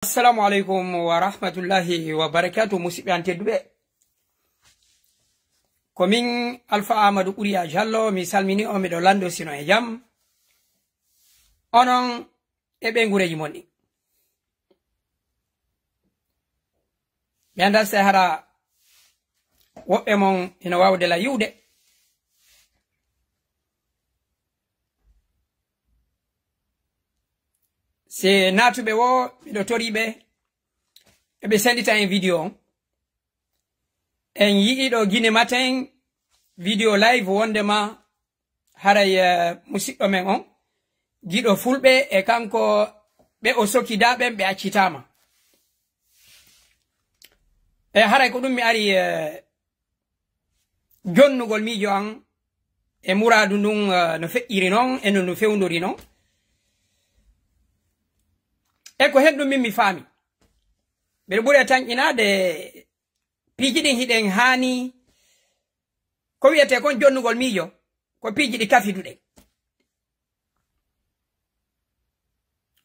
Assalamualaikum warahmatullahi wabarakatuh. rahmatullahi wa barakatu musidɓe an tedduɓe komin alpha amadou ɓuriya diallo mi salmini on miɗo lando sino e jam onon e be ngureji moni yanda anda se mon ina se natuɓe wo miɗo toriɓe eɓe sendita en vidéo on en yi'iɗo guine matin vidéo live wondema haray eh, musiɗɗo men on giɗo fulɓe e kanko ɓe o sokida ɓen ɓe accitama e haray ko ɗum mi ari eh, jonnugol mijo an e muradu ndun eh, no feƴƴiri noon e no no fewduri noon e ko hen ɗum min mi faami mbeɗo ɓuri tañƴinade piiji ɗin hiɗen haani ko wiyete kon jonnugol miijo ko piiji ɗi kafiduɗen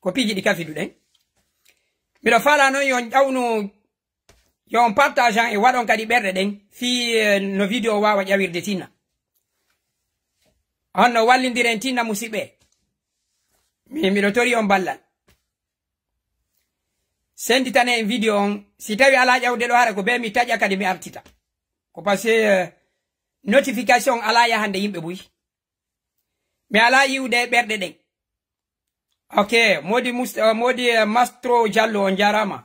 ko piiji ɗi kafiduɗen miɗo fala noon yon ƴawnu yon partage e waɗon kadi ɓerɗe ɗen fi eh, no vidéo wawa ƴawirde tinna on no wallidiren tinna musidɓe miɗo tori on ballal senditane en video on si tawi ala ƴawde ɗo hara ko be mi taƴa kadi mi artita ko par que eh, notification ala yahande yimɓe ɓoyi mi ala yiwde ɓerɗe ɗen ok modi eh, modi eh, mastro diallo on jarama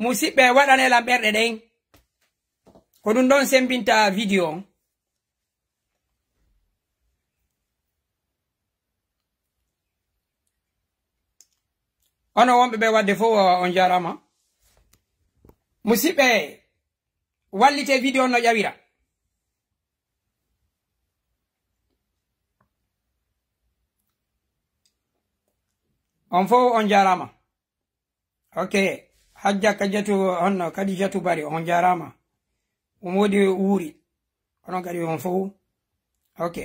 musidɓe waɗanelam ɓerɗe ɗen ko ɗum ɗon sembinta video on ono wonɓe ɓe wadde fof on jarama musidɓe wallite video no ƴawira on fof on jarama ok hajja kadiatu honno kadijatu bari on jarama on wodi wuuri onon kadi on fof ok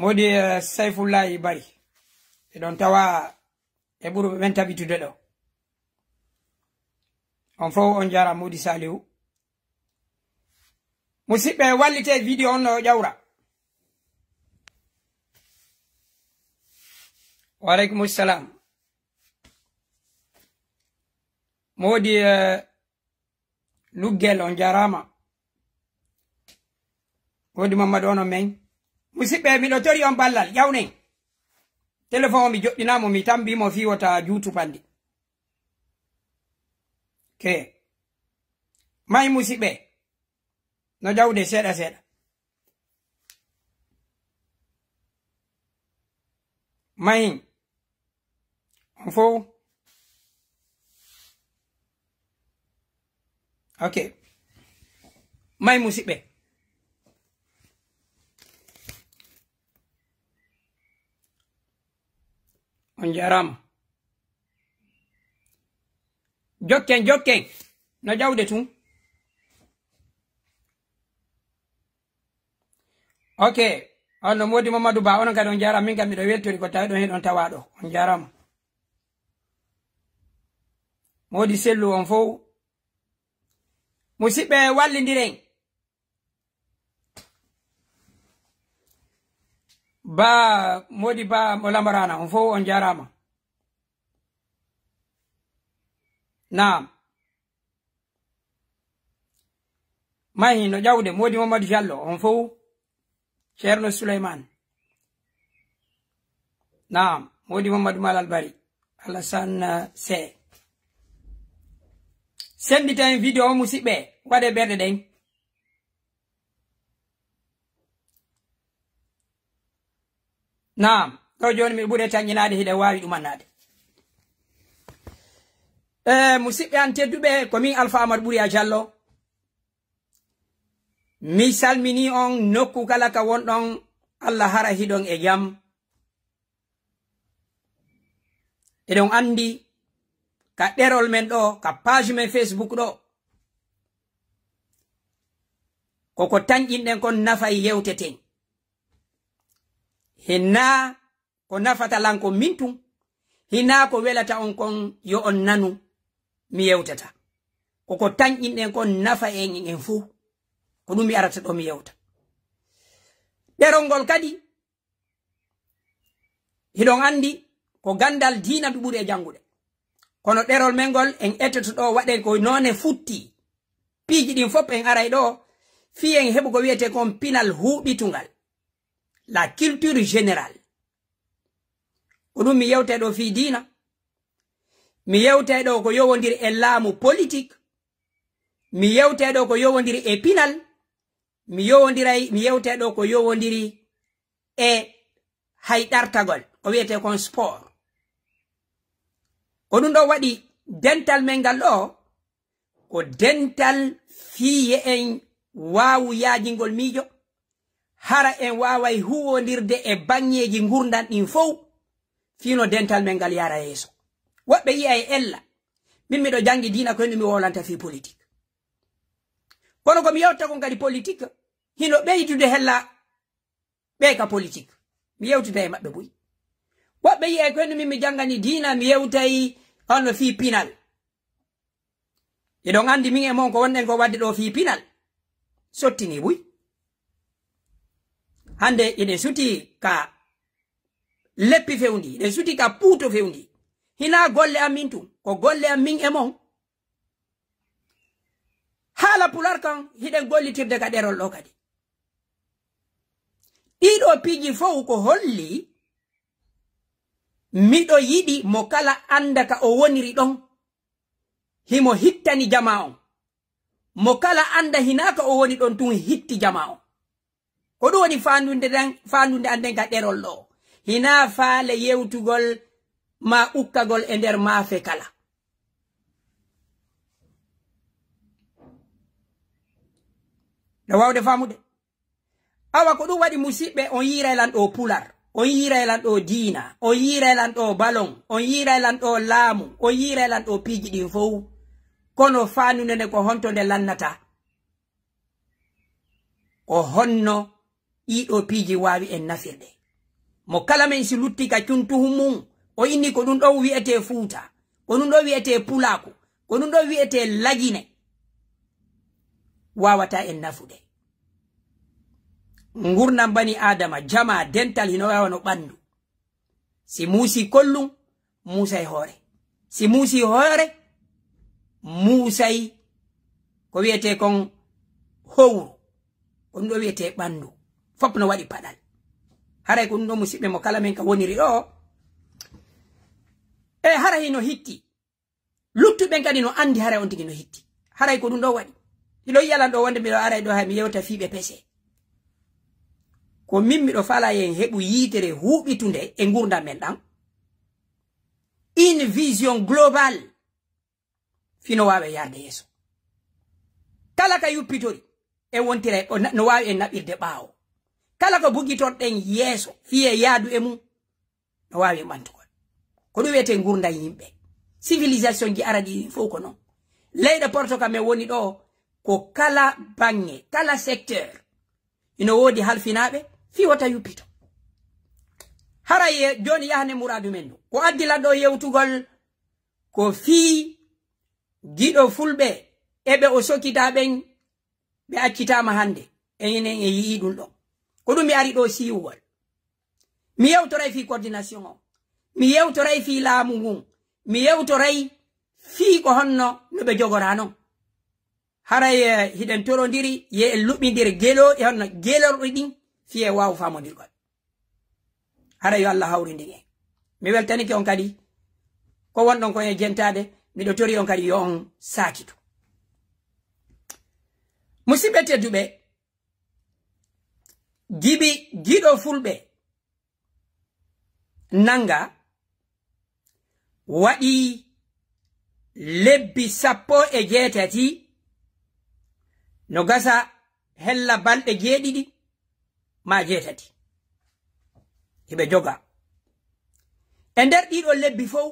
modi uh, eh, saifullahi bari eɗon tawa e ɓuro ɓe ɓen tabitude ɗo on fo on jara modi salihu musidɓe wallite video on no o ƴawra waaleykum salam mo woodi eh, luggel on jarama woodi mamadou ono men musidɓe miɗo tori on ballal ƴawnen Telefon mi jok dinan mou mi tam bi mou fi wata YouTube andi. Kè. May mousik be. Nò javou de sè da sè da. May. Mfou. Ok. May mousik be. Mfou. on jarama jokken jokken no jawde tun ok on ah, no modi mamadou ba onon kadi on jarama min kam miɗo weltori ko tawi ɗon heɗon tawa on jarama modi sellu on fof musidɓe wallidiren ba modi ba mo lamorana on fof on jarama nam mahi no ƴawde modi mamadou diallo on fof ceerno souleyman nam modi mamadou malal bari alasane uh, se sendita hen vidéo o musidɓe waɗe ɓerɗe ɗen nam ɗo joni miɗo ɓuri tañinade hiɗe wawi ɗumannade e eh, musiɓɓe an tedduɓe komin alpha amadou ɓuri a diallo mi salmini on nokku kala ka wonɗon allah hara hiɗon e jam eɗon andi ka ɗerol men ɗo ka page men facebook ɗo koko tañƴinɗen kon nafayi yewteten hinna ko nafata lankon min tun hinna ko welata on kon yo on nanu mi yewtata koko tanƴinɗen kon nafa en en fuu ko ɗum mi arata ɗo mi yewta ɗerol ngol kadi hiɗon andi ko gandal dina du ɓuri e janguɗe kono ɗerol men ngol en ettoto ɗo waɗen ko none futti piiji ɗin fop en aray ɗo fi en heɓu ko wiyete kon pinal huuɓitungal la culture générale ko ɗum mi yewte ɗo fii diina mi yewte ɗo ko yowodiri e laamu politique mi yewte ɗo ko yowodiri e pinal mi yowodiray mi yewte ɗo ko yowodiri e hayɗartagol ko wiyete kon sport ko ɗum ɗo dental men ngal ko dental fiye en waawuyajingol miijo hara en waaway huwodirde e baŋŋeeji ngurdan ɗin fow fiino dental men ngal yara yeeso woɓɓe yi'a e ella min miɗo janngi diina ko henndu mi wolanta fi politique kono ko mi yewtta kon kadi politique hino ɓeytude hella ɓey ka politique mi yewtita e maɓɓe boyi woɓɓe yi'a ko henndu min mi janngani diina mi yewtayi hono fi pinal eɗon anndi min e moon ko wonɗen ko wadde ɗo fi pinal sottini boyi hande ine suti ka leppi fewndi ine suti ka puuto fewndi hina golle am min tun ko golle am min e mon haala pular kan hiɗen gollitirde ka ɗerol ɗo kadi ɗiɗo piiji fow ko holli miɗo yiɗi mo kala anda ka o woniri ɗon himo hittani jama on mo kala anda hinaka o woni ɗon tun hitti jama on ko ɗum woni fandudean fandude ande ga ɗerol ɗo hina faale yewtugol ma ukkagol e nder maafe kala no wawde famude awa ko ɗum waɗi musidɓe on yirelan ɗo pular on yirelan ɗo diina on yirelan ɗo balon on yirelan ɗo laamu on yirelan ɗo piiji ɗin fow kono fanunene ko honto nde lannata o honno ɗiɗo e piiji waawi en nafirde mo kala men si lutti ka cuntuhu mum o inni ko ɗum ɗo wi'ete fuuta ko ɗum ɗo wi'ete pulaaku ko ɗum ɗo wi'ete lagine wawata en nafude ngurnam bani adama jama dental hino wawa no ɓanndu si muusi kollum muusay hoore si muusi hoore muusay ko wi'ete kon howru ko ɗum ɗo wi'ete ɓanndu fop no waɗi paɗal haray ko ɗum ɗo musidɓe mo kala min ka woniri ɗo e haray no hitti luttuɓen kadi no andi haray on tigi no hitti haray ko ɗum ɗo waɗi iɗo yiyalan ɗo wonde miɗo aray ɗo ha mi yewta fiɓe pese ko min miɗo fala en heɓu yitere huuɓitunde e gurdam men ɗan une vision global fino wawa yarde yeeso kala ka yuppitori e wontira e no wawi en naɓirde ɓawo kala ko den yeso fiye yadu emu no wawi mantu ko ko do wete gurda yimbe civilisation ji aradi ɗiɗin fof ko noon leyɗe porto kam en woni do ko kala bange kala secteur ino woodi halfinaɓe fi wota yupito haraye joni yahne muradu men ko addila do yewtugol ko fi giɗo fulɓe eɓe o sokitaɓen ɓe accitama hande enen e yidun ɗum ko ɗum mi ari ɗo siwol mi yewtoray fi coordination o mi yewtoray fi laamu ngun mi yewtoray fi ko honno no ɓe jogora noon haray eh, hiɗen torodiri ye en luɓɓidir gelo e honno gelorɗo ɗin fiye wawa famodirgol haɗa yo allah hawridin en mi weltanike on kadi ko wonɗon kon e jentade miɗo tori on kadi yo on sakito musibɓe tedduɓe giɓi giɗo fulɓe nanga waɗi lebbi sappo e jeetati no gasa hella balɗe jeeɗiɗi ma jeetati heɓe joga e nder ɗiɗo lebbi fow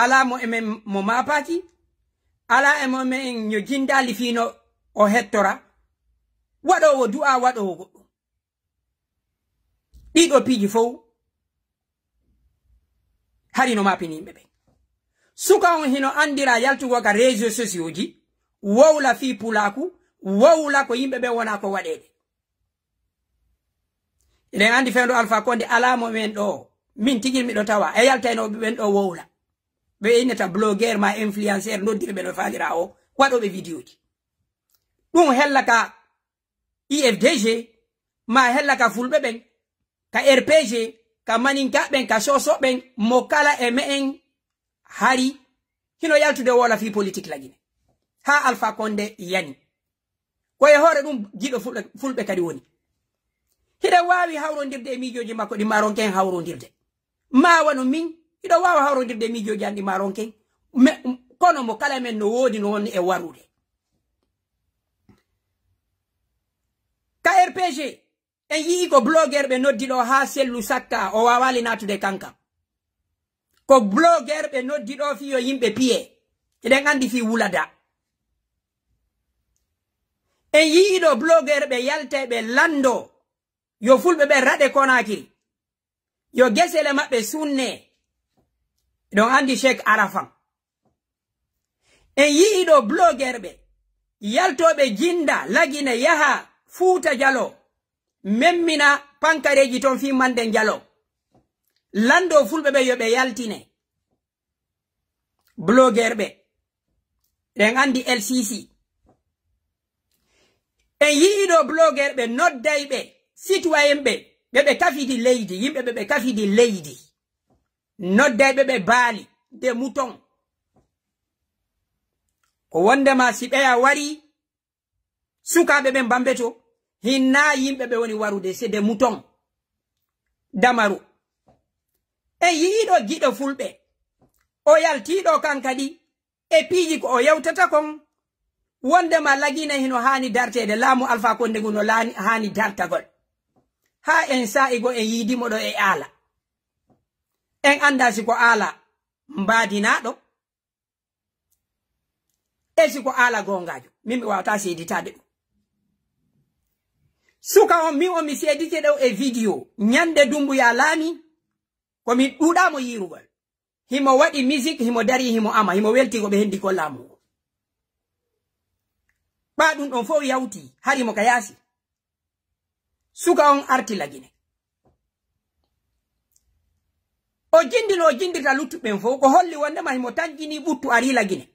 ala mo emen mo mapaki ala emomen yo jindali fino o hettora waɗowo du'a waɗowo goɗɗo ɗiɗo piiji fow harino mapini yimɓe ɓe suka on hino andira yaltugo ka réseau sociau ji wowla fi pulaku wowla ko yimɓe ɓe wona ko waɗeɗe eɗen andi fewdo alpha konde alamo men ɗo min tigil miɗo tawa e yaltaynoɓe ɓen ɗo wowla ɓe innata blogueur ma influenceur noddiri ɓeɗo faliraa o waɗoɓe vidéo ji ɗum hella ka ifdg er ma er hella ka fulɓe ɓen ka rpg er ka maninkaɓen ka sosoɓen mo kala e me'en hari hino yaltude wola fi politique lagine ha alpha konde yani koye hoore ɗum giɗo fulɓe kadi woni hiɗa wawi hawrodirde e miijoji makko ɗi maronken hawrodirde ma wano min iɗo wawa hawrodirde e miijoji an ɗi maronken kono mo kala men no wodi no won e warude krpg en yi'i ko blogueur ɓe noddi ɗo ha sellu satta o wawali natude kankam ko blogueur ɓe noddi ɗo fi yo yimɓe piye eɗen andi fi wulada en yi'iɗo blogueur ɓe yalte ɓe lando yo fulɓe ɓe raɗe konakiri yo guesele maɓɓe sunne eɗon andi chek arafan en yi'iɗo blogueur ɓe yaltoɓe jinda lagine yaha fuuta jalo memmina pankareji ton fi mande jalo lando fulɓe ɓe yo ɓe yaltine blogueur ɓe ɗen andi lcc en yiiɗo blogueur ɓe nodday ɓe citoyen ɓe ɓe ɓe kafidi leydi yimɓe ɓe ɓe kafidi leydi nodday ɓe ɓe baali de mouton ko wondema si ɓeya wari sukaɓe ɓen bambeto hinna yimɓe ɓe woni warude c' des mouton damaru e yiiɗo giɗo fulɓe o yaltiɗo kan kadi e piiji ko o yewtata kon wondema lagina hino haani dartede laamu alpha konde ngu no haani dartagol ha en sa'igo en yiidimo ɗo e aala en anda siko aala mbaadinaɗo e siko aala gongajo min ɓe wawata seeditade ɗu suka on mi on mi seedike ɗo e video nyande dumbu vidéo ñande dumbuya laami komin ɗuɗamo yirugol himo waɗi musique himo dari himo ama himo weltigo ɓe hendi ko laamugo ɓa ɗum ɗon fof yawti hari mo kayasi suka on arti lagine o jindi jindino o jindirta luttuɓen fof ko holli ma himo tanjini ɓuttu ari lagine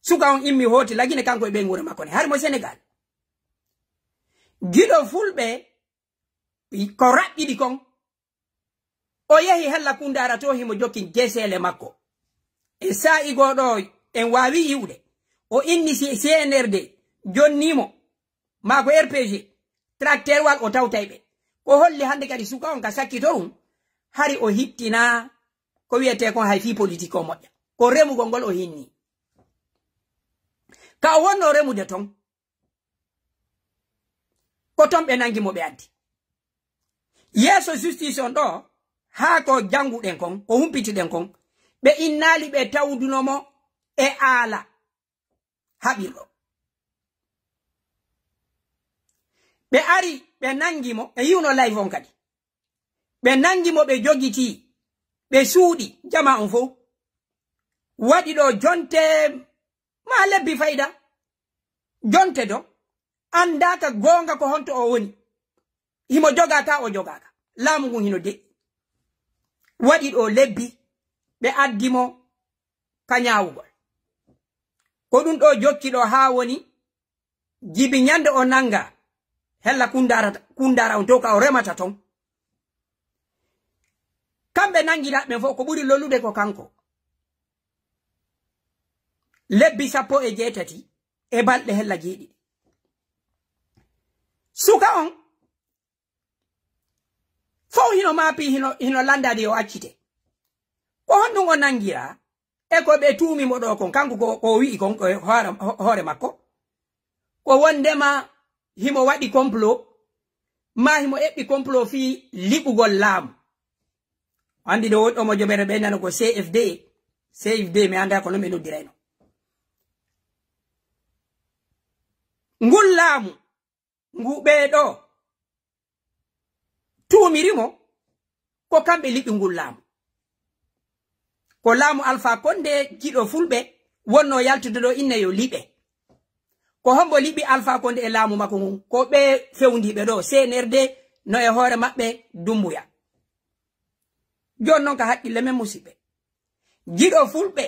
suka on immi hooti lagine kanko e ɓen wuro makko ne harimo sénégal giɗo fulɓe ko raɓɓiɗi kon o yahi halla kundara to himo jokki geseele makko e sa'igoɗo en wawi yiwde o inni cnrde jonnimo ma ko rpg tracteur wal o tawtay ɓe ko holli hande kadi suka on ka sakkitorum hari o hittina ko wiyete kon hay fi politique o moƴƴa ko remugol ngol o hinni ka o wonno remude ton koton be nangi mo be addi yeso justice on do ha ko janguden kon o humpiti den kon be innali be tawdunomo e ala habiro be ari be nangi mo e yuno live on kadi be nangi mo be jogiti be suudi jama on fo wadi do jonte ma lebbi fayda jonte do andaka gonga ko honto o woni himo jogata o jogaka laamu ngun hino de'i waɗi ɗo lebbi ɓe addimo ka ñawugol ko ɗum ɗo jokki ɗo ha woni jibi ñande o nanga hella kundara on tow ka o remata ton kamɓe nangiraɓe fo ko ɓuri lollude ko kanko lebbi sappo e jeetati e balɗe hella jeeɗiɗi suka on fow hino mapi hino, hino landadi o accite ko honɗum o nangira e ko ɓe tumimo ɗo kon kanko ko, ko wi'i kon ko hoore makko ko wondema himo waɗi complo ma himo eɓɓi complo fi liɓugol laamu andi ɗo woɗɗomo jomere ɓe nano ko cfd cfd mi anda ko non ɓe noddirayno ngul laamu ngu ɓeeɗo tumirimo ko kamɓe liɓi ngun laamu ko laamu alpha ko nde giɗo fulɓe wonno yaltude ɗo inne yo liɓe ko hombo liɓi alpha ko nde e laamu makko ngun ko ɓe fewndiɓe ɗo senerde no e hoore maɓɓe dumbuya joni noon ka haqqille men musidɓe giɗo fulɓe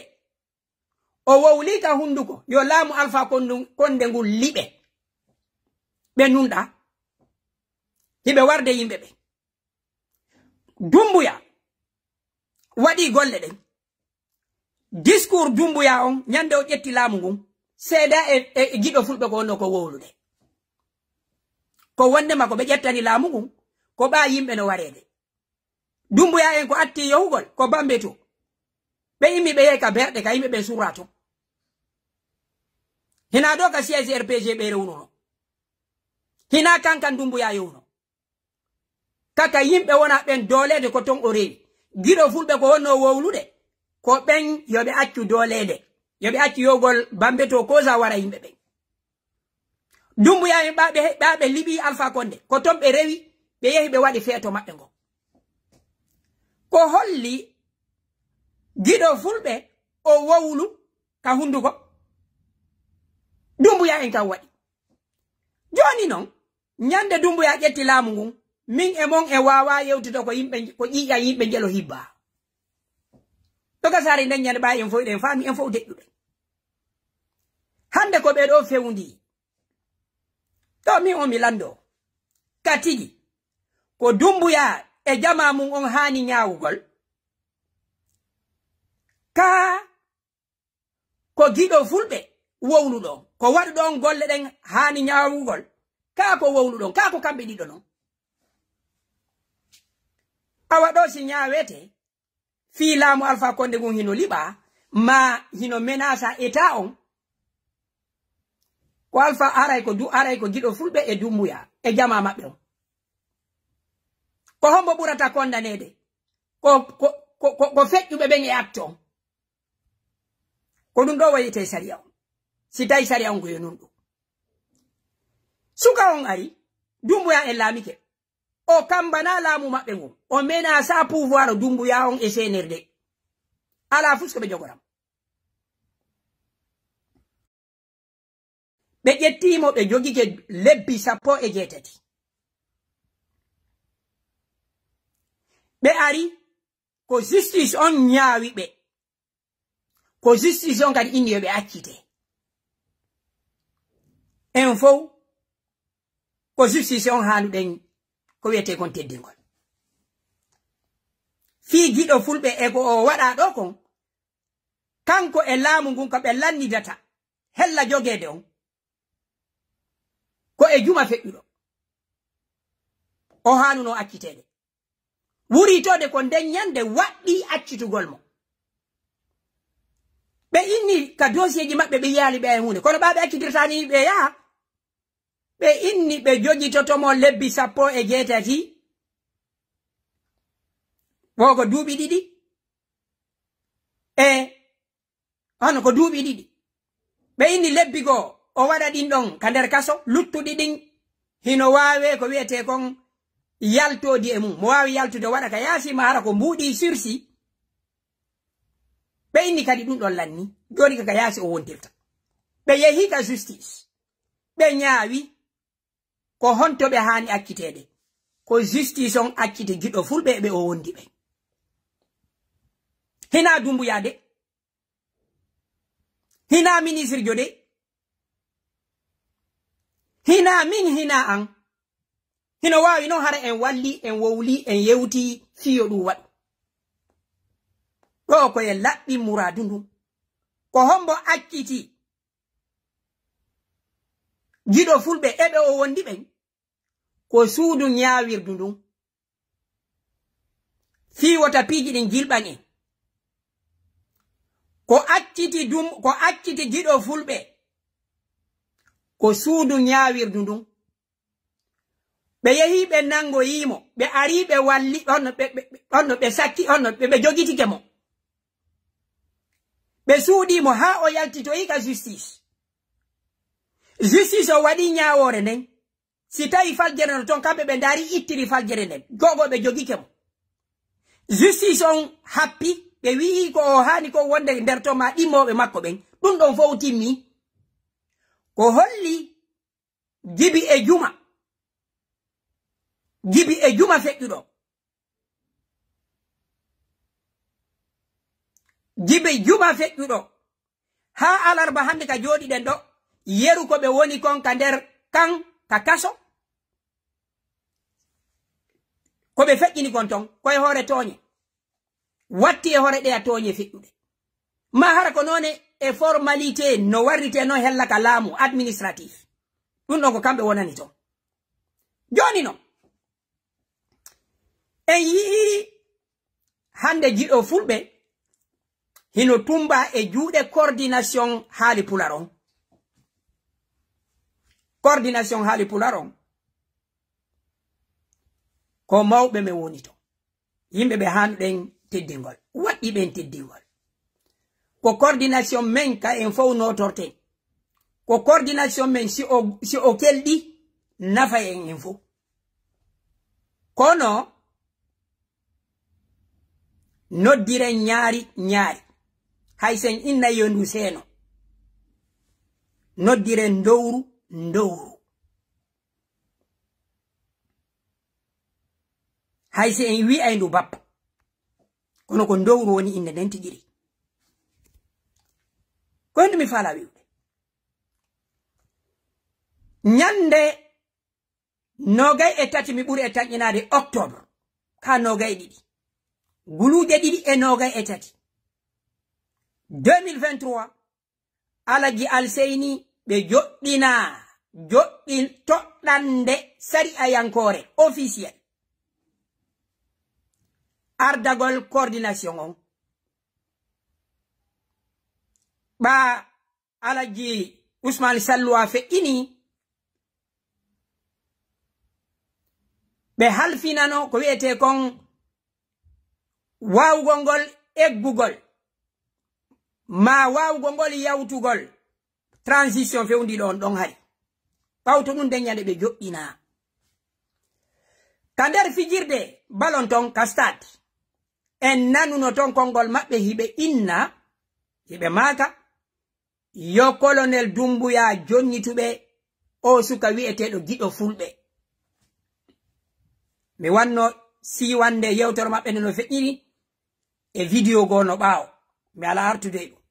o wowlika hunnduko yo laamu alpha kon nde ngun liɓe ɓe nunɗa hiɓe warde yimɓe ɓe dumbuya waɗi golle ɗen discours dumbuya on ñande o ƴetti laamu ngun seeda e, e giɗo fulɓe ko wonno ko wolude ko wondema ko ɓe ƴettani laamu ngun ko ɓa yimɓe no wareede dumbuya en ko atti yowgol ko bambe to ɓe immi ɓe yehi ka berɗe ka yimɓe ɓen surra to hina ɗo ka siege rpg ɓe rewnuno hina kanka ndumbuya yowno kaka yimɓe wona ɓen doolede ko ton o rewi giɗo fulɓe ko wonno wowlude ko ɓen yoɓe accu doolede yoɓe accu yowgol bambe to kosa wara yimɓe ɓen dumbuyaɓe ɓaɓe liɓi alpha konde ko ton ɓe rewi ɓe yehi ɓe waɗi feeto maɓɓe ngo ko holli giɗo fulɓe o wowlu ka hunduko dumbuya en kan waɗi joni non nyande dumbo ya ƴetti laamu ngun min e mon e wawa yewtito ko yimɓe ko ƴiƴa yimɓe jelo hibba toka sari nden ñande ɓawi en fof ɗen faami en fof deƴƴuɗe hande ko ɓeɗo fewndi to min on mi lando ka tigi ko dumbuya e jama mum on haani ñawugol ka ko giɗo fulɓe wowluɗo ko waɗuɗon golle ɗen haani ñawugol kako wowluɗon kako kamɓe ɗiɗo non awa ɗo si ñawete fi laamu alpha konde ngun hino liɓa ma hino menasa eta on ko alfa aray du aray ko giɗo fulɓe e muya, e jama maɓɓe on ko hombo ɓurata kondanede ko ko ko, ko, ko feƴƴuɓe ɓen e atto on ko ɗum ɗo wayite sariya on si tawi sariya on ko suka on ari dumbuya en laamike o kamba na laamu maɓɓe ngon o mena sa pouvoir dumbuya on e senir de ala fu soɓe jogoram ɓe ƴettimo ɓe jogike lebbi sappo e jeetati ɓe ari ko justice on ñaawi ɓe ko justice on kadi inniyo ɓe accite en fof ko justice on hanuɗen ko wiyetekon teddingol fii giɗo fulɓe ego o waɗa ɗo kon kanko e laamu ngun ko ɓe lannidata hella jogeede on ko e juma feƴƴuɗo o hanuno accitede wuritode ko nden yande waɗɗi accitugol mo ɓe inni ka dossier ji maɓɓe ɓe yiyali ɓe e hunde kono ɓaɓe accitirtani yimɓe yaha ɓe inni ɓe jogi totomo lebbi sappo e jeetati ɓoko duuɓi ɗiɗi e ano ko duuɓi ɗiɗi ɓe inni lebbi goo o waɗa ɗin ɗon ka nder kaso luttuɗi ɗin hino waawe ko wi'ete kon yaltoodi e mum mo waawi yaltude waɗa ka yaasi maara ko mbuuɗi sursi ɓe inni kadi ɗum ɗon lanni jooni kaka yaasi o wontirta ɓe yehii ka justice ɓe ñaawi ko hontoɓe hani accitede ko justice on accite giɗo fulɓe ɓe o wondi ɓe hina dumbuyade hina ministre jo de hina min hina an hino wawi noon hara en walli en wowli en yewti fiyo ɗum waɗu ɗo koye laɓɓi muradu ndum ko hombo acciti giɗo fulɓe eɓe o wondi ɓen ko suudu nyawirdu ndun fiwota piiji ɗin gilɓan en ko acciti dum ko acciti giɗo fulɓe ko suudu nyawirdu ndun ɓe yehi ɓe nango yimo ɓe ari ɓe walli onno ɓe sakki onno ɓe jogitike mo ɓe suuɗimo ha o yaltitoyika justice justice o waɗi nyawore nden si tawi faljere no toon kamɓe ɓe daari ittiri faljere nden gogo ɓe jogike mo justice on happi ɓe wii ko o haani ko wonde nder to ma ɗimmoɓe makko ɓen ɗum ɗon fo utimmi ko holli gibi e juma gibi e juma feƴƴuɗo gibi juma feƴƴuɗo ha alarba hande ka jooɗiɗen ɗo yeru ko ɓe woni kon ka nder kan ka kaso ko ɓe feƴƴini gon ton koye hoore tooñe watti e hoore ɗe a tooñe feƴƴuɗe ma hara ko noone e formalité no warrite noon hella ka laamu administratif ɗum ɗon ko kamɓe wonani ton joni noon en yi'i hande jiɗo fulɓe hino tumba e juuɗe coordination haali pularon coordination haali pularon ko mawɓe ɓe woni to yimɓe ɓe hanɗen teddingol waɗɗi ɓen teddingol ko coordination men ka en fownotorten ko coordination men si o kelɗi nafa en en fo kono noddiren ñaari ñaari hay sen innayondu seeno noddiren dowru dowru hay si en wi'aynu bappa kono ko dowru woni inde nden tigiri koyndumi faala wiwde ñande nogay e tati mi ɓuri e tañƴinaade octobre ka nogay e ɗiɗi guluuɗe ɗiɗi e nogay e tati 2023 alagi alseyni ɓe joɗɗina joɗɗi toɗɗande sari ayankore officiel ardagol coordination on ba alaji usman sallu fe ini halfina no ko wete kon gongol e gugol ma wawugol ngol yawtugol transition fewndi don ɗon hari ɓawto ɗum deñande ɓe jo'ina ka fijirde balon ton kastat. en nanuno ton kongol maɓɓe hiɓe inna hiɓe maaka yo kolonel dumbuya jonnituɓe o suka wi'eteɗo giɗo fulɓe mi wanno siwande yewtere maɓɓe ne no feƴƴiri e vidéo go no ɓaawo mi ala artude ɗum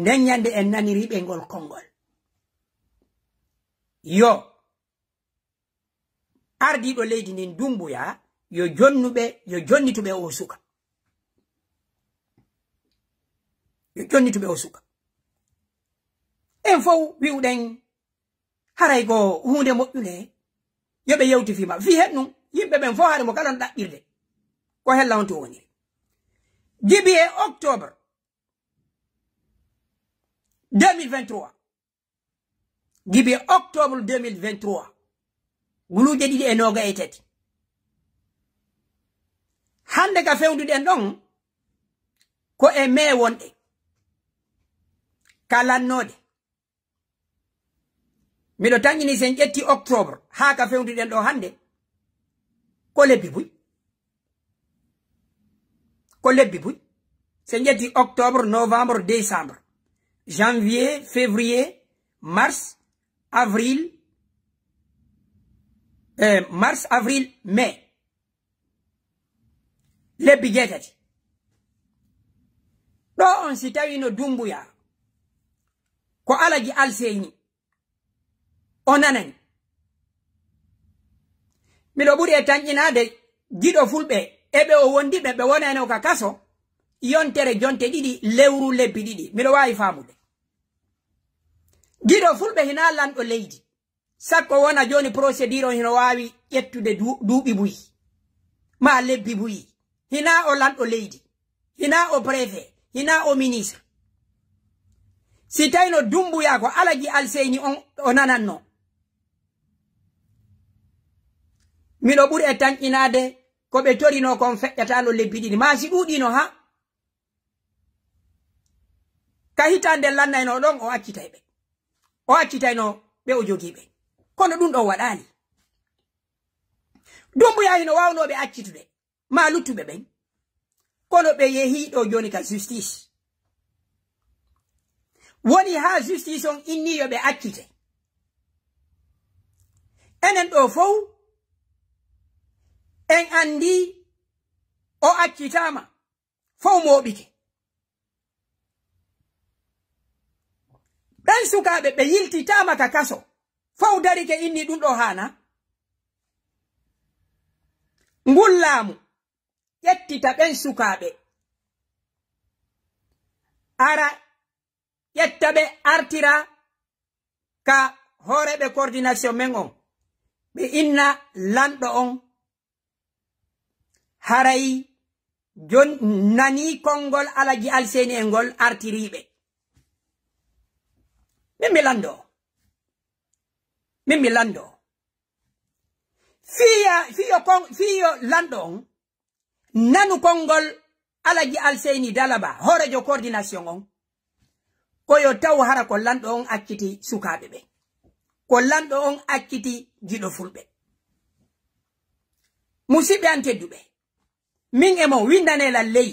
nden yande en naniriɓe ngol kongol yo ardiɗo leydi ndin dumbuya yo jonnuɓe yo jonnituɓe o suka jonni to ɓe o suka en fow wiuɗen haray ko hunde moƴƴude yoɓe yewti fima fi hen ɗum yimɓe ɓen fo haade mo kala no ɗaɓɓirde ko hella on to woniri jibi e octobre 2023 jibi e octobre 2023 guluje ɗiɗi e noga e tati hande ka fewduɗen ɗon ko e mai wonɗe kalannoɗe miɗo tañini sen ƴetti octobre ha ka fewnuɗen ɗo hannde ko lebbi buy ko lebbi buy octobre novembre décembre janvier février mars avril eh, mars avril mai lebbi jeetati ɗo on si une doumbouya ko alaji alseyni o nanani miɗo ɓuri e tanƴinade giɗo fulɓe eɓe o wondi ɓe ɓe wonano ka kaso yontere jonte ɗiɗi lewru lebbi ɗiɗi miɗo wawi famude giɗo fulɓe hina lanɗo leydi sakko wona joni procédure o hino wawi ƴettude duuɓi buyi ma lebbi buyi hina o lanɗo leydi hina o préfet hina o ministre si tawino dumbuyako alagi alseyni on o nananno miɗo ɓuri e tanƴinade ko ɓe torino kon feƴƴatalo lebbi ɗiɗi masi ɗuɗino ha ka hitande lannayno ɗon o accitay ɓe o accitayno ɓe o jogiɓe kono ɗum ɗon waɗali dumbuyahino wawnoɓe accitude ma luttuɓe ɓen kono ɓe yehiɗo joni ka justice woni ha justice on inniyoɓe accite enen ɗo fow en andi o accitama fow moɓike ɓen sukaɓe ɓe yiltitama ka kaso fow darike inni ɗum ɗo hana ngullamu ƴettita ɓen sukaɓe ara ƴetta ɓe artira ka hooreɓe coordination men on ɓe inna lanɗo on harayi jon nani konngol alaji alseni e ngol artiriɓe min mi lanndo o min mi lanndo o fiya fiyo kon fiyo lanɗo on nanu konngol alaji alseni dalaba hoorejo coordination on koyo taw hara ko lanɗo on akkiti sukabe be ko lanɗo on akkiti giɗo fulɓe musibe an tedduɓe min e mo la ley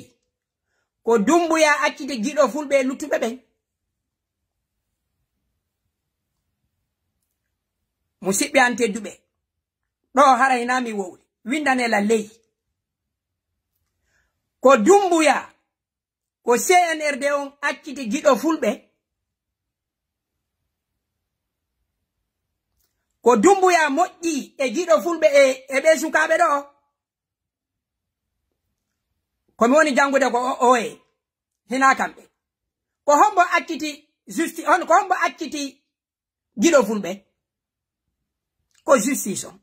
ko dumbuya akkiti giɗo fulɓe e luttuɓe ɓen musidɓe an tedduɓe ɗo harayna mi windane la ley ko dumbuya ko cnrd on acciti giɗo fulɓe ko dumbuya moƴƴi e giɗo fulɓe e e ɓe sukaɓe ɗo komi woni jangude ko oe hina kamɓe ko hombo acciti justi on ko hombo acciti giɗo fulɓe ko justice on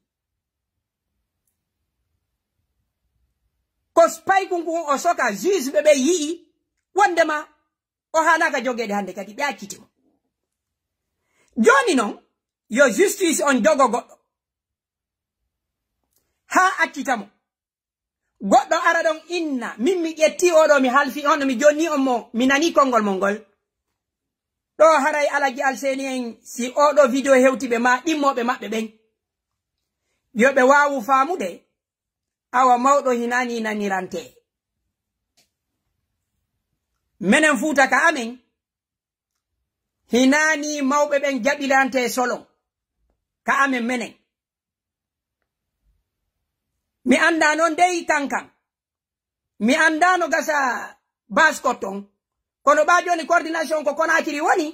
ko spaygu ngun o soka juge ɓeɓe yi'i wondema o haalaga jogeede hannde kadi ɓe accite mo joni noon yo justice on jogo goɗɗo haa accita mo goɗɗo ara ɗon inna min mi ƴetti oɗo mi halfi hono mi jonni on mo mi nani konngol mol ngol ɗo haray alaji alseni en si oɗo video hewtiɓe ma ɗimmoɓe maɓɓe ɓen yo ɓe waawu faamude awa mawɗo hinani nanirantee menen ka amen hinani mawɓe ɓen jaɓilante e solon ka amen menen mi anda non dey kankan mi no gasa baskoton kono ɓa joni coordination ko konakiri woni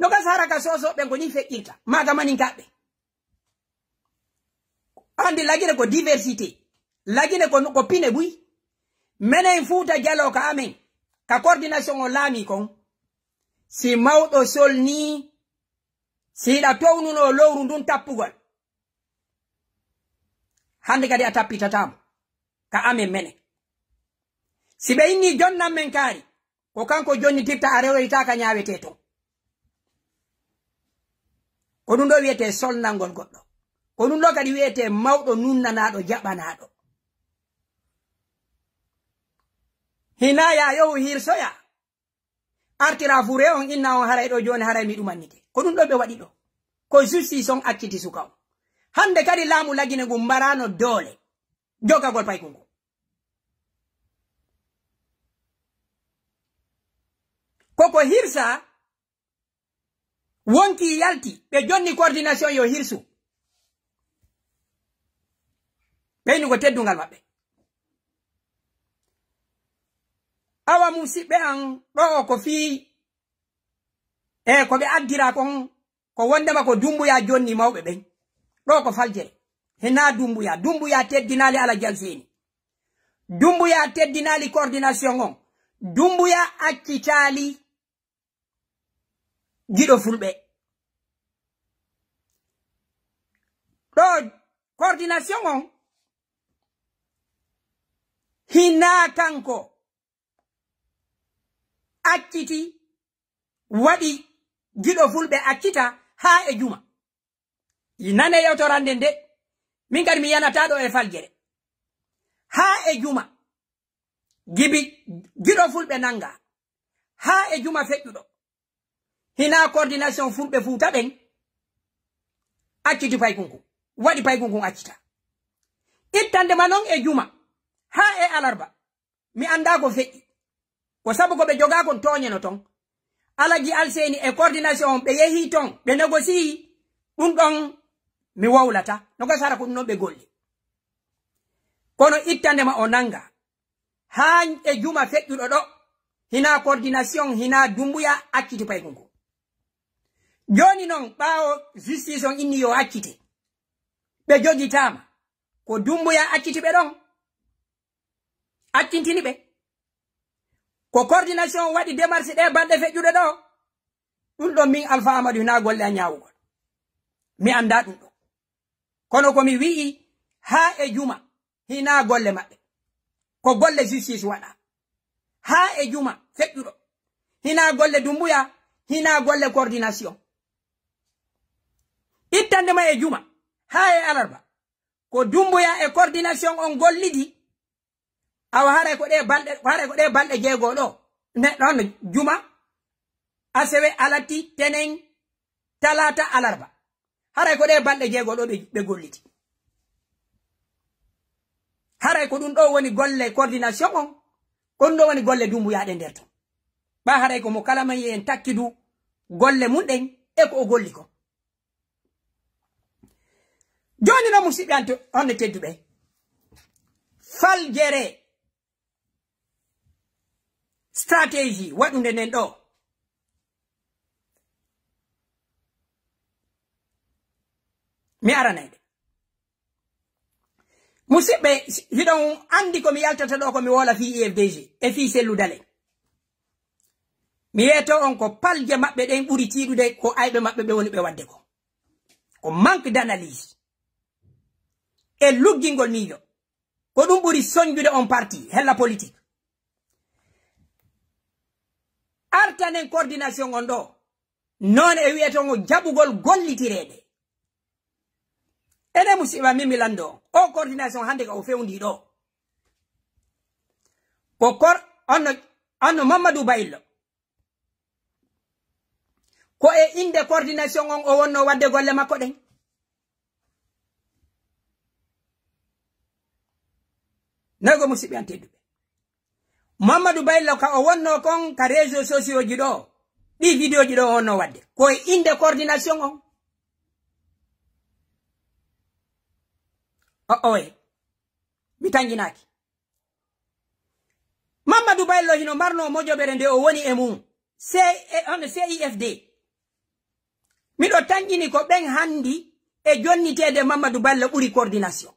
no gasa haraka sosoɓe ko ni feƴƴirta maga kaɓɓe andi lagine ko diversité lagine ko, ko pine ɓuy menen fuuta jalo ka amen ka coordination o laami kon si mawɗo solni si yiɗa townuno lowru ndun tappugol hande kadi a tappitatamo ka amen mene si ɓe inni jonnan men kaari ko kanko jonnitirta a rewoytaka ñawete ton ko ɗum ɗo wiyete solnalgol goɗɗo ko ɗum ɗo kadi wiyete mawɗo nunnanaɗo jaɓanaɗo hina ya yohu hirsoya artira fure on inna on haray ɗo joni haray mi annite ko ɗum ɗo ɓe waɗi ɗo ko justice on acciti suka on hande kadi laamu lagine ngu mbarano doole jogagol payko ngu koko hirsa wonki yalti ɓe jonni coordination yo hirsu ɓeynugo teddungal maɓɓe awa musibe ang ro kofi eh e ko be addira kon ko wondema ko dumbuya jonni mawɓe ɓen ɗo ko faljere hena dumbuya dumbuya teddinali ala jalsini dumbuya teddinali coordination on dumbuya accitali giɗo fulɓe ɗo coordination on hina kanko acciti waɗi giɗo fulɓe accita ha e juma nane yewtorande nde min kadi mi yanata ɗo e falguere ha e juma gibi giɗo fulɓe nanga ha e juma feƴƴuɗo hina coordination fulɓe fuuta ɓen acciti paykunkun waɗi paykunkun accita ittandema noon e juma ha e alarba mi anda ko feƴƴi ko sabu ko ɓe tonye no ton alaji alseni e coordination be ɓe yehi ton ɓe negosi ɗum don mi wawlata no sara ko no be golli kono ittandema o nanga ha e juma feƴƴuɗo ɗo hina coordination hina dumbuya akiti pay ngu joni non bawo justice on inni yo accite ɓe tama ko dumbuya acciti ɓe ɗon accintini be ko coordination waɗi démarche ɗe balɗe feƴƴuɗe ɗo ɗum ɗon min alpha amadou na golle a ñawugol mi annda ɗum ɗo kono komi wi'i ha e juma hina golle maɓɓe ko golle justice waɗa ha e juma feƴƴuɗo hina golle dumbuya hina golle coordination ittandema e juma ha e alarba ko dumbuya e coordination on gollidi awa haray ko ɗe balɗe haray ko ɗe balɗe jeego ɗo neɗɗo on juma asewe alati tenen talata alarba haray ko ɗe balɗe jeego ɗo ɓe golliti haray ko ɗum ɗo woni golle coordination on ko ɗum ɗo woni golle dumbuyaɗe nder ton ɓa haray ko mo kalamayi en takki du golle mum ɗen e ko o golli ko joni noon musidɓe hon ne tedduɓe faljere strateji waɗunde nden ɗo mi aranayɗe musidɓe hiɗon andi komi yaltata ɗo komi wola fi ifdg e fi selludalen mi yeto on ko palje maɓɓe ɗen ɓuri tiɗude ko ayɓe maɓɓe ɓe woni ɓe wadde ko ko manque d' analyse e luggingol miijo ko ɗum ɓuri soñjude on parti hella politique artanen coordination on ɗo noon e wiyetongo jaɓugol gollitireɗe ene musiɓa mimilanɗo o coordination hannde ka o fewndi ɗo ko kor onno onno mamadou bayllo ko e inde coordination on o wonno wadde golle makko ɗen noy go musiɓe an tedduɓe mamadou baylo ka o wonno kon ka réseau sociau ji ɗo ɗi vidéo ji ɗo wonno wadde koye inde coordination on o oye mi tañinaki mamadou baylo hino marno mojoɓere nde o woni e mum cn e, cifd miɗo tañƴini ko ɓen handi e jonnitede mamadou baylo ɓuri coordination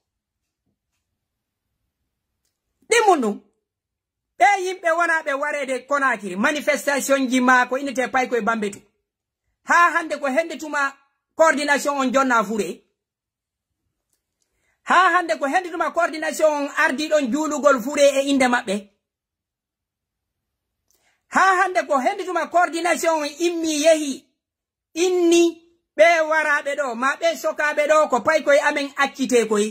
ɗimu ɗum ɓe yimɓe wona ɓe warede konakiri manifestation ji maako inete pay koye bambetu ha hande ko hende tuma coordination on jonna fure ha hande ko hende tuma coordination on ardi ɗon julugol fure e inde maɓɓe ha hande ko hende tuma coordination on immi yehi inni ɓe waraɓe ɗo ma ɓe sokaɓe ɗo ko paykoye amen accite koye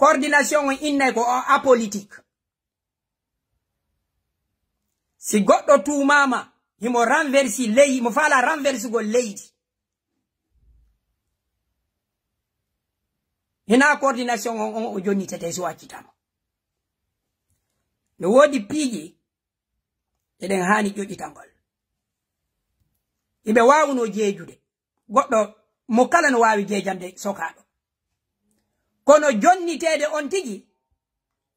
coordination on innay e ko o apolitique si goɗɗo tumama himo renversi ley mo fala renversigo leydi hina coordination on on o joni tete so accitama no woodi piiji eɗen hani ƴoƴƴitangol yimɓe wawuno jeejude goɗɗo mo kala no wawi jeejande sokaɗo kono jonnitede on tigi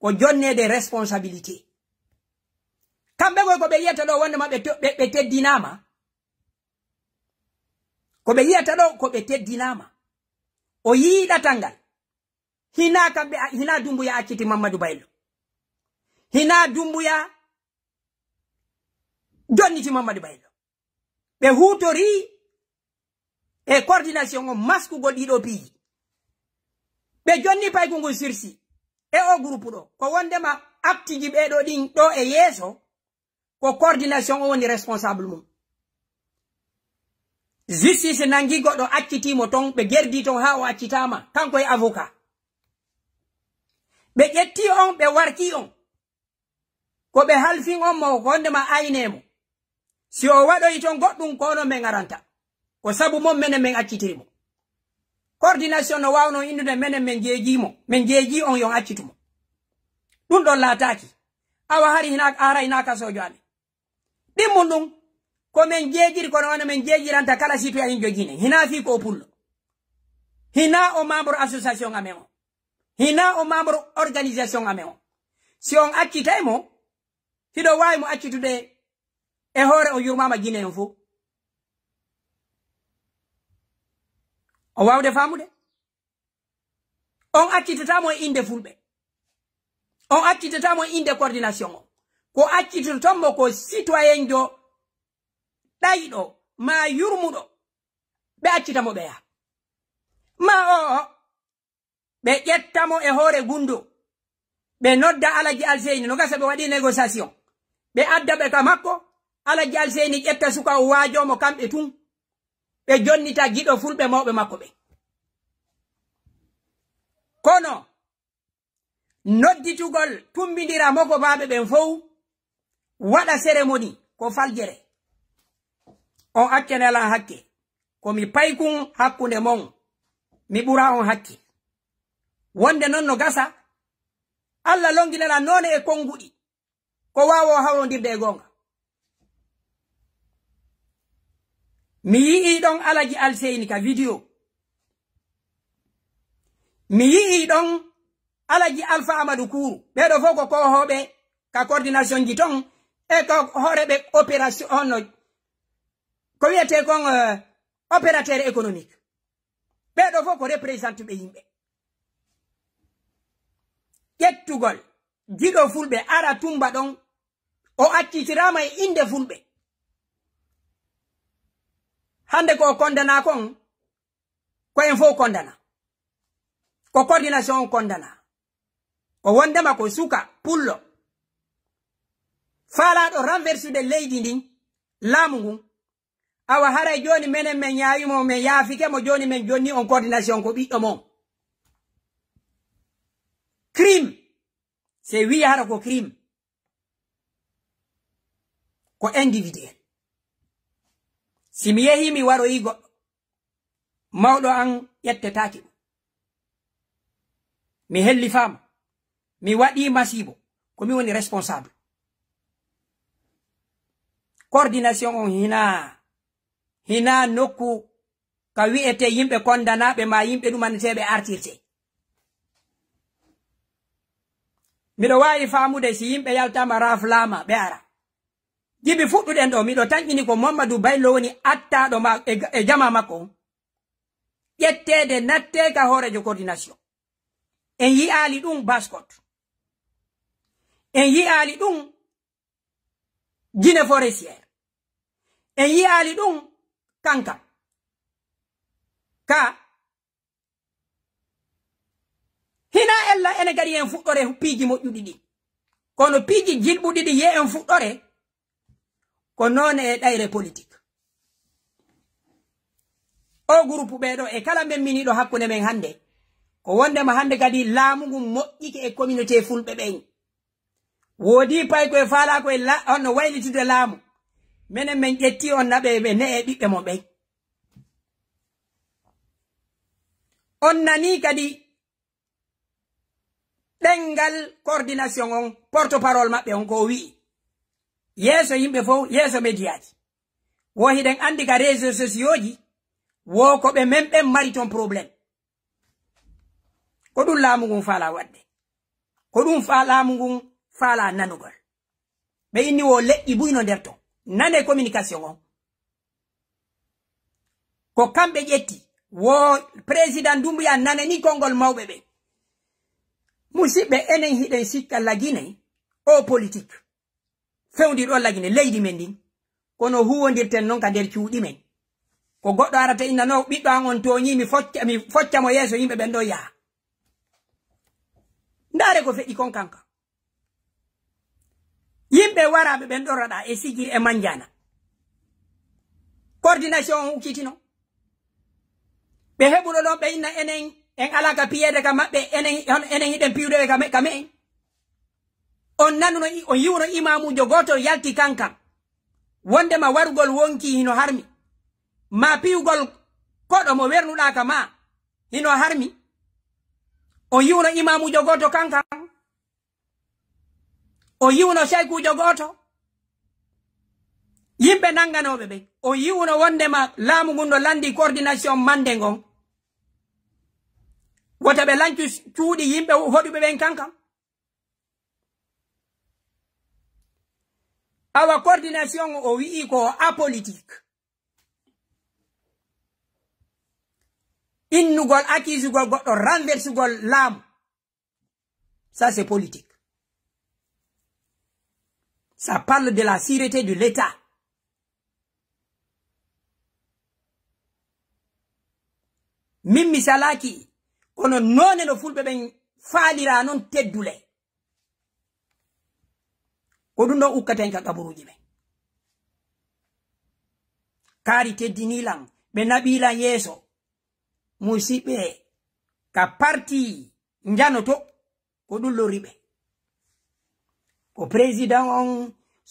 ko de responsabilité kamɓe go ko ɓe yeta ɗo wonde be, ɓe teddinama ko ɓe yeta do ko ɓe teddinama o yiiɗatal ngal hina kambe hina ya akiti mamadou baylo hina dumbuya ti mamadou baylo ɓe hutori e coordination o maskugo ɗiɗo piiji ɓe jonni paygu ngu sirsi e o groupe ɗo ko wondema actiji ɓeɗo ɗin ɗo e yeeso ko coordination o woni responsable mum justice e nangi goɗɗo accitimo ton ɓe gerdi ton ha o accitama kanko e avocat ɓe ƴetti on ɓe warki on ko ɓe halfi on mo ko wondema aynemo si o waɗoyi ton goɗɗum kono min aranta ko sabu mon mene min accitimo coordination no wawno innude menen min jeejimo men jeeji on yon accitumo ɗum ɗon laataki awa hari hina ara hina kasojo ane ɗimmum ɗum komin jeejiri kono ono min jeejiranta kala situ ayin jogine hina fi ko pullo hina o membre association amen o hina o membre organisation amen o si on accitay mo hiɗo wawi mo accitude e hoore o yurmama guine en fof o wawde famude on accititamo e inde fulɓe on accititamo e inde coordination o ko accititonmo ko citoyen do ɗayiɗo ma yurmuɗo ɓe accitamo ɓeya ma o o ɓe ƴettamo e hoore gundo ɓe nodda alaji alseni no gasa ɓe waɗi négociation ɓe addaɓe ka makko alaji alseni ƴetta suka o waajomo kamɓe tun ɓe jonnita giɗo fulɓe mawɓe makko ɓe kono nodditugol tumbidira mogo baɓe ɓen fow waɗa cérémoni ko faljere on accanelan hakke komi paykun hakkunde mon mi ɓura on hakke wonde noon no gasa allah longinela none e konguɗi ko wawo hawrodirde e gonga mi yi'i ɗon alaji alseini ka vidéo mi yi'i ɗon alaji alpha amadou kouru ɓeɗo fof ko kohoɓe ka coordination ji ton e ko hooreɓe opération honno oh ko wiyete kon uh, opérateur économique ɓeɗo fof ko représente ɓe yimɓe ƴettugol jiɗo fulɓe ara tumba ɗon o accitirama e inde fulɓe hande ko kondana kon en fof kondana ko coordination on kondana o wondema ko suka pullo do renversude leydi ndin laamu ngun awa haray joni menen min yawimo min ke mo joni min jonni on coordination ko ɓiɗɗo mon crime se wiya hara ko crime ko individuel si mi yehi mi waro mawɗo an ƴettetaki ɗum mi helli fama mi waɗi masibo komi woni responsable coordination on hina hina nokku ka wi'ete yimɓe kondanaɓe ma yimɓe ɗumaneteɓe artirte miɗo wawi famude si yimɓe yaltama raflama ɓe ara gibi fuɗɗuɗen ɗo miɗo tanƴini ko mamadou baylo woni attaɗo ma e, e jama makko ƴettede natteka hoorejo coordination en yi'ali ɗum baskot en yi'ali ɗum guine forestiére en yi'ali ɗum kankam ka hina ella ene gari en fuɗɗore piiji moƴƴuɗi ɗi kono piiji jilɓuɗiɗi yi e en fuɗɗore ko noon e ɗayre politique o groupe ɓeɗo e kala men miniɗo hakkunde men hannde ko wondema hannde kadi laamungu moƴƴike e communauté fulɓe ɓen woodi payko e falako e onno waylitude laamu minen min ƴetti on naɓeɓe ne e ɓiɓɓe mo ɓen on nani kadi ɗenngal coordination on porte parole maɓɓe on ko wi'i Yeso yinbefou, yeso medyaj. Wou hiden andika reze sosyoji, wou kope menmen mariton problem. Kodou la moun fala wadde. Kodou mwala moun fala nanogol. Me yini wou lek i bou yon derton. Nanen komunikasyon wong. Kou kambe yeti, wou prezidant dounbou ya nanen nikongol mawbebe. Mwisi be enen hiden sit ka lagine, wou politik. fewndi ɗo lagine leydi men ndin kono huwodirten noon ka nder cuuɗi men ko goɗɗo arata inna no ɓiɗɗo an on toñi mi fomi focca mo yeeso yimɓe ɓen ɗo yaha ndaare ko feƴi kon kanka yimɓe waraɓe ɓen ɗorraɗa e sigiri e manjana coordination on ukkitino ɓe heɓuɗo ɗon ɓe inna enen en alaka piyede ka maɓɓe enen enen yiɗen piwɗeɓe kame en on nanuno on yiwno imamujo goto yalti kankam wondema warugol wonki hino harmi ma piwgol koɗo mo wernuɗaka ma hino harmi on yiwno imamujo goto kankam on yiwno shaykujo goto yimɓe nanganoɓe ɓe on yiwno wondema laamu ngundo landi coordination mande gon wota ɓe lancu cuuɗi yimɓe hoɗuɓe ɓen kankam our coordination o wi'i ko apolitique innugol accusugol goɗɗo renversugol lam ça c'est politique ça parle de la sûreté de l'état min salaki kono non no fulbe ben non tête teddule ko ɗum ɗo ukkata en ka kaburuji ɓe kaari teddinilan ɓe naɓilan yeeso musiɓɓe ka parti njanoto ko ɗum lori ɓe ko président on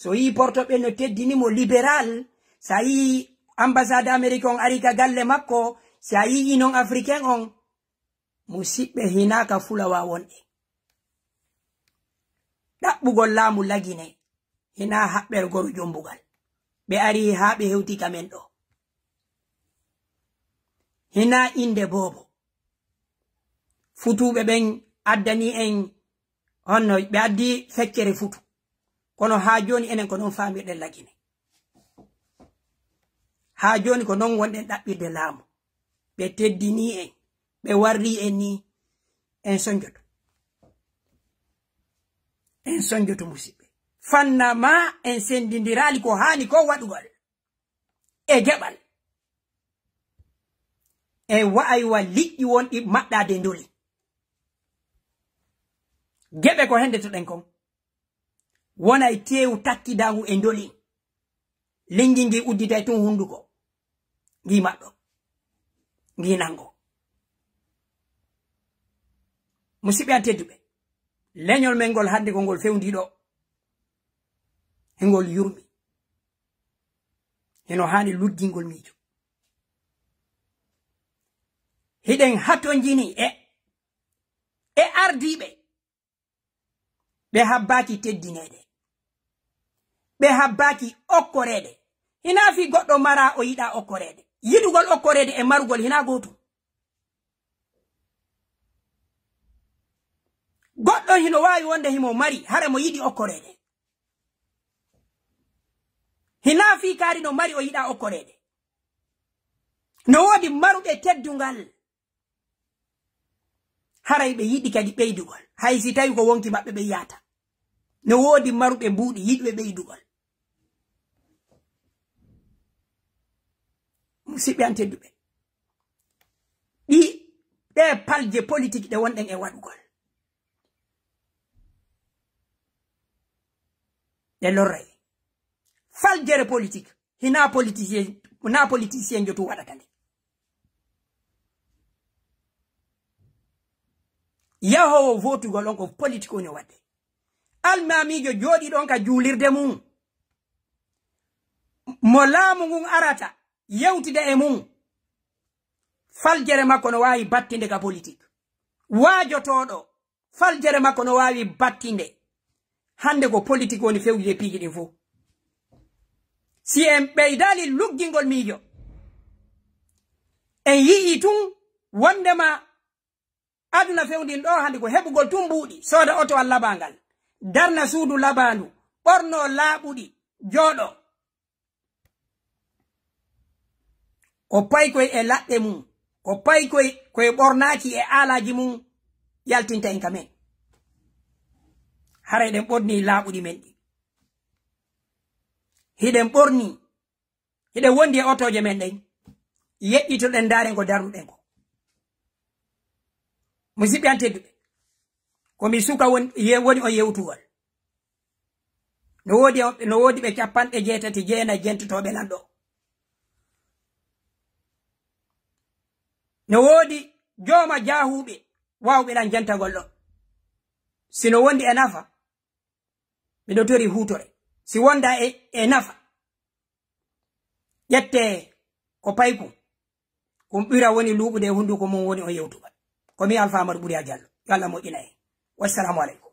so yi porto ɓe no teddini mo libéral sa yi ambassade amérique on ari ka galle makko sa yi'i non africain on musiɓɓe hinaka fulawa wonɗe ɗaɓɓugol laamu lagine hina haɓɓergoru jombugal ɓe ari haa ɓe hewtika men ɗo hina inde boobo futuɓe ɓen addani en honno ɓe addi feccere futu kono haa jooni enen ko non faamirɗen lagine haa jooni ko non wonɗen ɗaɓɓirde laamu ɓe teddini en ɓe warri en ni en soñjoto en soñjoto musidɓe fannama en sendindirali ko haani ko wadugal e geɓal e won liƴƴi wonɗi de ndoli geɓe ko hende toɗen kon wona e takki takkidangu e ndoli lingi ngi uddita e tun hunduko gi maɗɗo gi nango musibe an tedduɓe leñol men ngol hande ko ngol fewndiɗo e ngol yurmi heno hani luddingol miijo hiɗen hattojini e e ardiɓe ɓe habbaki teddineɗe ɓe habbaki okkoreɗe hina fi goɗɗo mara o yiɗa okkoreɗe yiɗugol okkoreɗe e marugol hina gotum goɗɗon hino wawi wonde himo mari hara mo yiɗi okkorede hina fi kari no mari o yiɗa okkorede no woodi maruɓe teddungal hara ɓe yiɗi kadi ɓeydugol hay si tawi ko wonki maɓɓe ɓe yata no woodi maruɓe mbuuɗi yiɗɓe ɓeydugol musidɓe an tedduɓe ɗi ɗe palje politique ɗe wonɗen e waɗugol ɗenɗon rayni faljere politique hina politicien na politicien jotu waɗata nde yahowo votugol on ko politique woni o wadde almamijo joɗi ɗon ka julirde mum mo laamu ngun arata yewtida e mum faljere makko no wawi battinde ka politique waajotoɗo faljere makko no wawi battinde hande ko politique woni fewji e piiji ɗin fo si en ɓeydali lugginngol miijo en yi'i tun wondema aduna fewndin ɗo hande ko heɓugol tun mbuuɗi sooda oto al labangal darna suudu labandu ɓorno laaɓuɗi jooɗo ko paykoy e laɗɗe mum ko paykoy koye ɓornaaki e aalaaji mum yaltinta en kamen hara eɗen ɓorni laaɓuɗi men ɗi hiɗen ɓorni hiɗen wondi e otoje men ɗen yeƴƴitoɗen ndaren ko darnuɗen ko musidɓe an tedduɓe komi suka woni on yewtuwol no wodi no wodi ɓe capanɗe jeetati jeenayi jentotoɓe lanɗo no wodi jooma jahuɓe wawɓe lan jentagol ɗon sino wondi e nafa miɗo tori hutore si wonda e, e nafa ƴette ko paykum kum ɓira woni luɓude e hunduko mum woni o yewtuba komi alfamadou ɓuuri a diallo yo allah moƴƴina wassalamu aleykum